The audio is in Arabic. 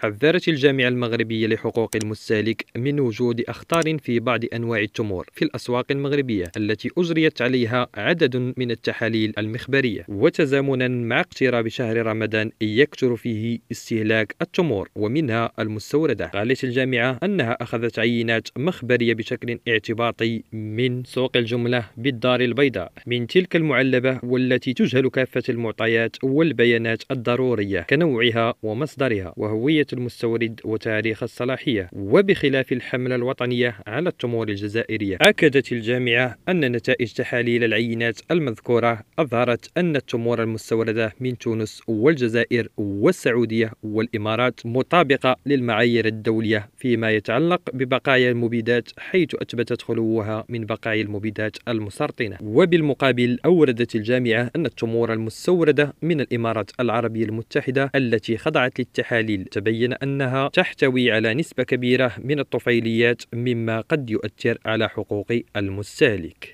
حذرت الجامعة المغربية لحقوق المستهلك من وجود أخطار في بعض أنواع التمور في الأسواق المغربية التي أجريت عليها عدد من التحاليل المخبرية وتزامنا مع اقتراب شهر رمضان يكثر فيه استهلاك التمور ومنها المستوردة قالت الجامعة أنها أخذت عينات مخبرية بشكل اعتباطي من سوق الجملة بالدار البيضاء من تلك المعلبة والتي تجهل كافة المعطيات والبيانات الضرورية كنوعها ومصدرها وهوية المستورد وتاريخ الصلاحية وبخلاف الحملة الوطنية على التمور الجزائرية أكدت الجامعة أن نتائج تحاليل العينات المذكورة أظهرت أن التمور المستوردة من تونس والجزائر والسعودية والإمارات مطابقة للمعايير الدولية فيما يتعلق ببقايا المبيدات حيث أثبتت خلوها من بقايا المبيدات المسرطنة وبالمقابل أوردت الجامعة أن التمور المستوردة من الإمارات العربية المتحدة التي خضعت للتحاليل تبين بين أنها تحتوي على نسبة كبيرة من الطفيليات مما قد يؤثر على حقوق المستهلك